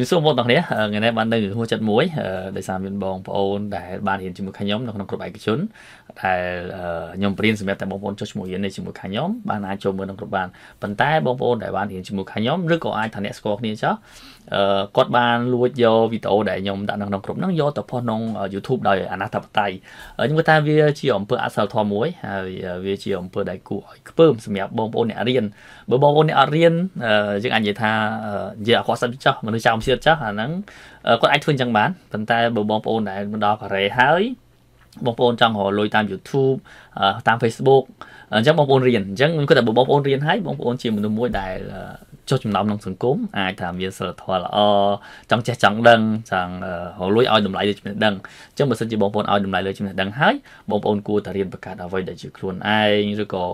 ជំរាបសួរបងប្អូនថ្ងៃនេះបាននៅក្នុងចិត្តមួយដោយសារមានបងប្អូនដែលបានរៀនជាមួយខ្ញុំនៅក្នុងក្រុមឯកជនដែលខ្ញុំព្រៀនសម្រាប់តែបងប្អូនចុះឈ្មោះរៀននេះជាមួយខ្ញុំបានអាចចូលមើលក្នុងក្រុមបានប៉ុន្តែបងប្អូនដែលបានរៀនជាមួយខ្ញុំឬក៏អាចថាអ្នកស្គាល់គ្នាចោះគាត់បានលួចយកវីដេអូដែលខ្ញុំដាក់នៅក្នុងក្រុមហ្នឹងយកទៅផុសក្នុង YouTube ដោយអាណាធិបតេយ្យខ្ញុំគិតថាវាជាអំពើអសិលធម៌មួយហើយវាជាអំពើដែលគួរឲ្យខ្ពើមសម្រាប់បងប្អូនអ្នករៀនបើបងប្អូនអ្នកអត់រៀនយើងអាចនិយាយថានិយាយអកុសលចោះមនុស្សចោលជាតិចោះអាហ្នឹងគាត់អាចធ្វើអញ្ចឹងបានប៉ុន្តែបើបងប្អូនដែលមកដល់កូរ៉េហើយបងប្អូនចង់រកលុយតាម YouTube តាម Facebook អញ្ចឹងបងប្អូនរៀនអញ្ចឹងខ្ញុំគិតថាបងប្អូនរៀនហើយបងប្អូនជាមនុស្សមួយដែលចុះចំណោមក្នុងសង្គមអាចថាមានសិលធម៌ល្អចង់ចេះចង់ដឹងចង់រលួយឲ្យតម្លៃលើចំណេះដឹងអញ្ចឹងបើសិនជាបងប្អូនឲ្យតម្លៃលើចំណេះដឹងហើយបងប្អូនគួរតែរៀនបង្កើតអ្វីដែលជាខ្លួនឯងឬក៏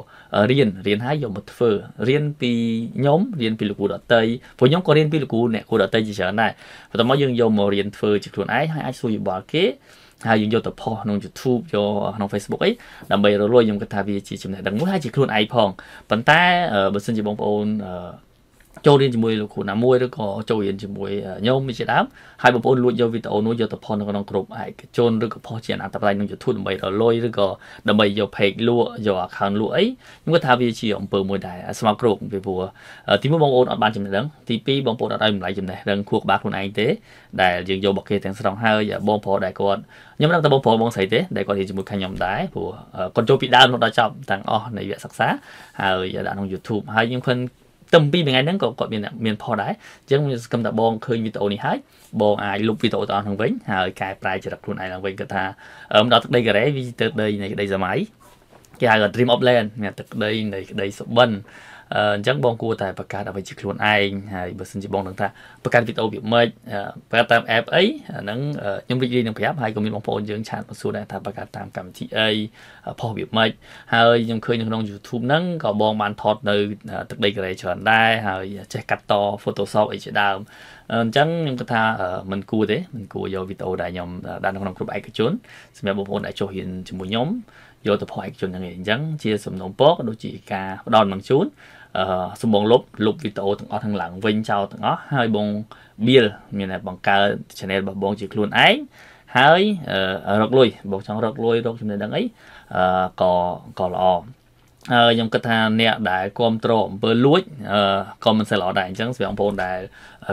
រៀនរៀនហើយយកមកធ្វើរៀនពីខ្ញុំរៀនពីលោកគ្រូដតីព្រោះខ្ញុំក៏រៀនពីលោកគ្រូអ្នកគ្រូដតីជាច្រើនដែរបន្ទាប់មកយើងយកមករៀនធ្វើជាខ្លួនឯងហើយអាចសួរយោបល់គេហើយយើងយកទៅផុសក្នុង YouTube យកក្នុង Facebook អីដើម្បីរលួយខ្ញុំគិតថាវាជាចំណេះដឹងមួយហើយជាខ្លួនឯងផងប៉ុន្តែបើសិនជាបងប្អូនចូលរៀនជាមួយលោកគ្រូណាមួយឬក៏ចូលរៀនជាមួយខ្ញុំជាដើមហើយបងប្អូនលួចយកវីដេអូនោះយកទៅផុសនៅក្នុងក្រុមឯកជនឬក៏ផុសជាអន្តរជាតិក្នុង YouTube ដើម្បីរលុយឬក៏ដើម្បីយក page លក់យក account លក់អីខ្ញុំគិតថាវាជា អំពើមួយដែរស្មោកគ្រោកពីព្រោះទីមួយបងប្អូនអត់បានចំណេះដឹងទីពីរបងប្អូនអត់ឲ្យតម្លៃចំណេះដឹងខួរក្បាលខ្លួនឯងទេដែលយើងយកមកគេទាំងស្រុងហើយបងប្រុសដែរគាត់ខ្ញុំដឹងតែបងប្រុសបងស្រីទេដែលគាត់រៀនជាមួយខ្ញុំដែរព្រោះគាត់ចូលពីដើមរហូតដល់ចប់ទាំងអស់នៃវគ្គសិក្សាហើយដាក់ក្នុង YouTube ហើយខ្ញុំឃើញឹមពីថ្ងៃហ្នឹងក៏គាត់មានមានផុសដែរអញ្ចឹងខ្ញុំសង្ឃឹមថាបងឃើញវីដេអូនេះហើយបងអាចលុបវីដេអូទាំងអស់ហ្នឹងវិញហើយកែប្រែចរិតខ្លួនឯងឡើងវិញគាត់ថាមកដល់ទឹកដីកូរ៉េវាទៅដីនៃក្តីសម័យគេហៅថា dream of land មានទឹកដីនៃក្តីសុបិនអញ្ចឹងបងគួរតែបង្កើតអ្វីជាខ្លួនឯងហើយបើសិនជាបងដឹងថាបង្កើតវីដេអូវាមិនបង្កើតតាម app អីអាហ្នឹងខ្ញុំរីករាយនឹងប្រាប់ហើយក៏មានបងប្អូនយើងឆាតមកសួរដែរថាបង្កើតតាមកម្មវិធីអីផុសវាមិនហើយខ្ញុំឃើញនៅក្នុង YouTube ហ្នឹងក៏បងបានថតនៅទឹកដីកូរ៉េច្រើនដែរហើយចេះកាត់ត Photoshop អីជាដើមអញ្ចឹងខ្ញុំគិតថាមិនគួរទេមិនគួរយកវីដេអូដែលខ្ញុំដាក់នៅក្នុងក្រុមឯកជនសម្រាប់បងប្អូនដែលចុះរៀនជាមួយខ្ញុំយកទៅផុសឯកជនហ្នឹងឯងអញ្ចឹងជាសំណុំពកដូចជាការផ្ដល់ដំណឹងជូនសំបងលុបលុបវីដេអូទាំងអស់ទាំងឡើងវិញចោលទាំងអស់ហើយបងបៀលមានតែបង្កើត channel របស់បងជាខ្លួនឯងហើយរកលុយបងចង់រកលុយរកចំណេះដឹងអីក៏ក៏ល្អហើយខ្ញុំគិតថាអ្នកដែលគ្រប់គ្រងអំពើលួចក៏មិនសូវល្អដែរអញ្ចឹងសម្រាប់បងប្អូនដែល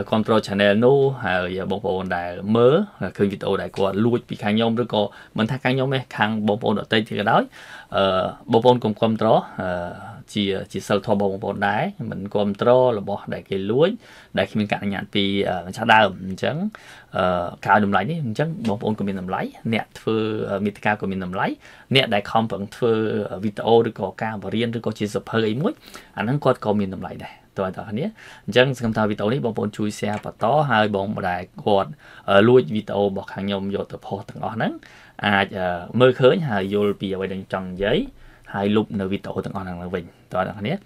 គ្រប់គ្រង channel នោះហើយបងប្អូនដែល មើលឃើញវីដេអូដែលគាត់លួចពីខាងខ្ញុំឬក៏មិនថាខាងខ្ញុំទេខាងបងប្អូនដទៃទៀតក៏ដោយបងប្អូនកុំគ្រប់គ្រងជាជាសិលធម៌បងប្អូនដែរមិនគ្រប់ត្ររបស់ដែលគេលួចដែលគ្មានការអនុញ្ញាតពីម្ចាស់ដើមអញ្ចឹងការតម្លៃនេះអញ្ចឹងបងប្អូនក៏មានតម្លៃអ្នកធ្វើមេតិកាក៏មានតម្លៃអ្នកដែលខំប្រឹងធ្វើវីដេអូឬក៏ការបង្រៀនឬក៏ជាសៀវភៅអីមួយអាហ្នឹងគាត់ក៏មានតម្លៃដែរតើបងប្អូនអញ្ចឹងសង្ឃឹមថាវីដេអូនេះបងប្អូនជួយ share បន្តហើយបងម្ដាយគាត់ លួចវីដេអូរបស់ខាងខ្ញុំយកទៅផុសទាំងអស់ហ្នឹងអាចមើលឃើញហើយយល់ពីអ្វីដែលចង់និយាយហើយលុបនៅវីដេអូទាំងអស់ហ្នឹងវិញតើអ្នកនាង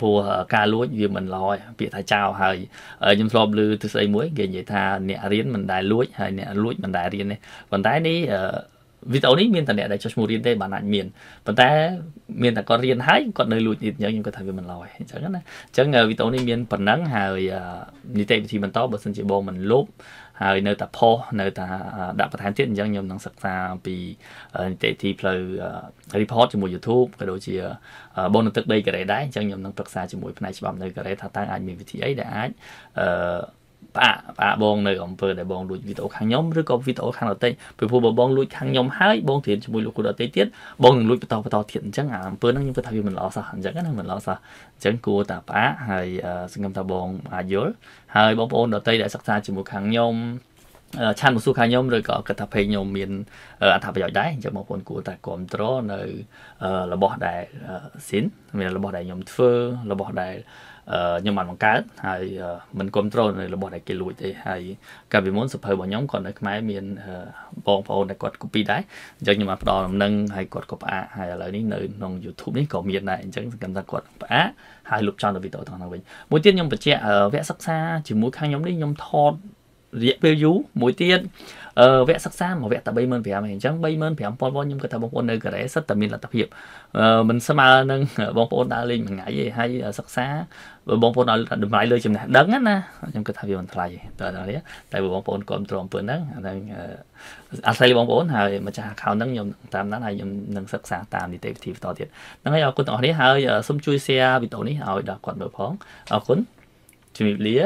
ព្រោះការលួចវាមិនល្អទេពាក្យថាចោលហើយខ្ញុំធ្លាប់ឮទស្សនីមួយ គេនិយាយថាអ្នករៀនមិនដែលលួច ហើយអ្នកលួចមិនដែលរៀនទេប៉ុន្តែនេះវីដេអូនេះមានតែអ្នកដែលចុះឈ្មោះរៀនទេបានអាចមានប៉ុន្តែ មានតែគាត់រៀនហើយគាត់នៅលួចទៀតអញ្ចឹងខ្ញុំគាត់ថាវាមិនឡើយអញ្ចឹងណាអញ្ចឹងវីដេអូនេះមានប៉ុណ្ណឹងហើយនីតិវិធីបន្តបើសិនជាបងមិនលុបហើយនៅតែផុសនៅតែដាក់បន្ថែមទៀតអញ្ចឹងខ្ញុំនឹងសិក្សាពីនីតិវិធីផ្លូវ report ជាមួយ YouTube ក៏ដូចជាបូនទឹកដីកូរ៉េដែរអញ្ចឹងខ្ញុំនឹងប្រឹក្សាជាមួយផ្នែកច្បាប់នៅកូរ៉េថាតើអាចមានវិធីអីដែលអាចអឺផ្អាកផ្អាកបងនៅអំពើដែលបងលួចវីដេអូខាងខ្ញុំឬក៏វីដេអូខាងដតេពីព្រោះបើបងលួចខាងខ្ញុំហើយបងធៀបជាមួយលោកគ្រូដតេទៀតបងនឹងលួចបន្តបន្តទៀតអញ្ចឹងអាអំពើហ្នឹងខ្ញុំគិតថាវាមិនល្អសោះអញ្ចឹងណាមិនល្អសោះអញ្ចឹងគួរតែផ្អាកហើយសង្ឃឹមថាបងអាចយល់ហើយបងប្អូនដតេដែលសិក្សាជាមួយខាងខ្ញុំឆានមកសួរខាងខ្ញុំឬក៏គិតថាពេកខ្ញុំមានអត្ថប្រយោជន៍ដែរអញ្ចឹងបងប្អូនគួរតែគ្រប់គ្រងនៅរបស់ដែលស៊ីនមានរបស់ដែលខ្ញុំធ្វើរបស់ដែលខ្ញុំបានបង្កើតហើយមិនគ្រប់គ្រងនៅរបស់ដែលគេលួចទេហើយកាលពីមុនសភៅរបស់ខ្ញុំក៏នៅខ្មែរមានបងប្អូនដែលគាត់ copy ដែរអញ្ចឹងខ្ញុំបានផ្ដល់ដំណឹងហើយគាត់ក៏ផ្អាកហើយឥឡូវនេះនៅក្នុង YouTube នេះក៏មានដែរអញ្ចឹងសង្កេតថាគាត់ផ្អាកហើយលុបចោលវីដេអូទាំងនោះវិញមួយទៀតខ្ញុំបញ្ជាក់វគ្គសិក្សាជាមួយខាងខ្ញុំនេះខ្ញុំថតរយៈពេលយូរមួយទៀតអឺវគ្គសិក្សាមួយវគ្គតែ35000ឯងអញ្ចឹង35000ប៉ុនបងខ្ញុំគិតថាបងប្អូននៅកូរ៉េសិតតែមានលទ្ធភាពអឺមិនស្មើនឹងបងប្អូនដើរលេងមួយថ្ងៃទេហើយសិក្សា បងប្អូនឲ្យតម្លៃលើចំណេះដឹង ណាខ្ញុំគិតថាវាមិនថ្លៃទេតែតែបងប្អូនគ្រប់គ្រងអំពើហ្នឹងអាហ្នឹងអាស្រ័យបងប្អូនហើយម្ចាស់ account ហ្នឹងខ្ញុំតាមដានហើយខ្ញុំនឹងសិក្សាតាមនីតិវិធីបន្តទៀតហ្នឹងហើយអរគុណទាំងអស់គ្នាហើយសូមជួយ share វីដេអូនេះឲ្យដល់គាត់មើលផងអរគុណជំរាបលា